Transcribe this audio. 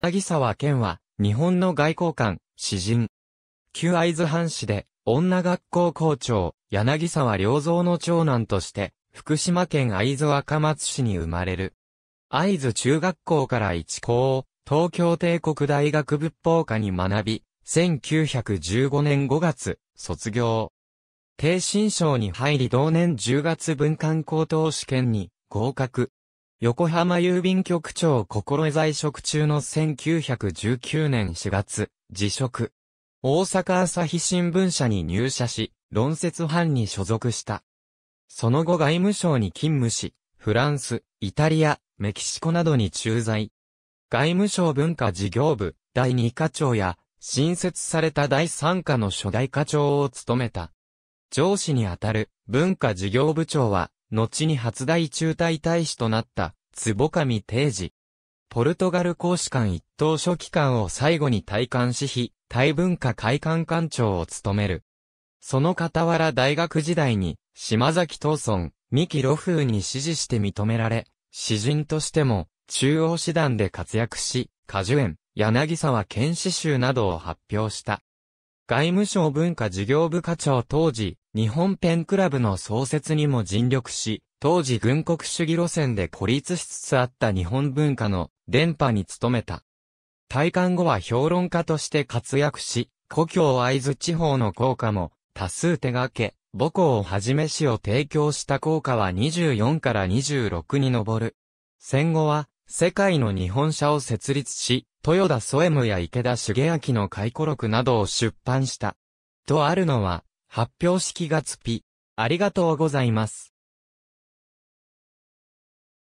柳沢健は、日本の外交官、詩人。旧会津藩士で、女学校校長、柳沢良造の長男として、福島県会津若松市に生まれる。会津中学校から一校を、東京帝国大学仏法科に学び、1915年5月、卒業。帝新省に入り同年10月文官高等試験に合格。横浜郵便局長心在職中の1919年4月、辞職。大阪朝日新聞社に入社し、論説班に所属した。その後外務省に勤務し、フランス、イタリア、メキシコなどに駐在。外務省文化事業部、第2課長や、新設された第3課の初代課長を務めた。上司にあたる文化事業部長は、後に初代中隊大使となった、坪上定治。ポルトガル公使館一等書記官を最後に退官し非、大文化会館館長を務める。その傍ら大学時代に、島崎藤村、三木露風に支持して認められ、詩人としても、中央師団で活躍し、果樹園、柳沢県史集などを発表した。外務省文化事業部課長当時、日本ペンクラブの創設にも尽力し、当時軍国主義路線で孤立しつつあった日本文化の伝播に努めた。退官後は評論家として活躍し、故郷会津地方の効果も多数手掛け、母校をはじめ市を提供した効果は24から26に上る。戦後は、世界の日本社を設立し、豊田添右や池田茂明の回顧録などを出版した。とあるのは、発表式がつぴ、ありがとうございます。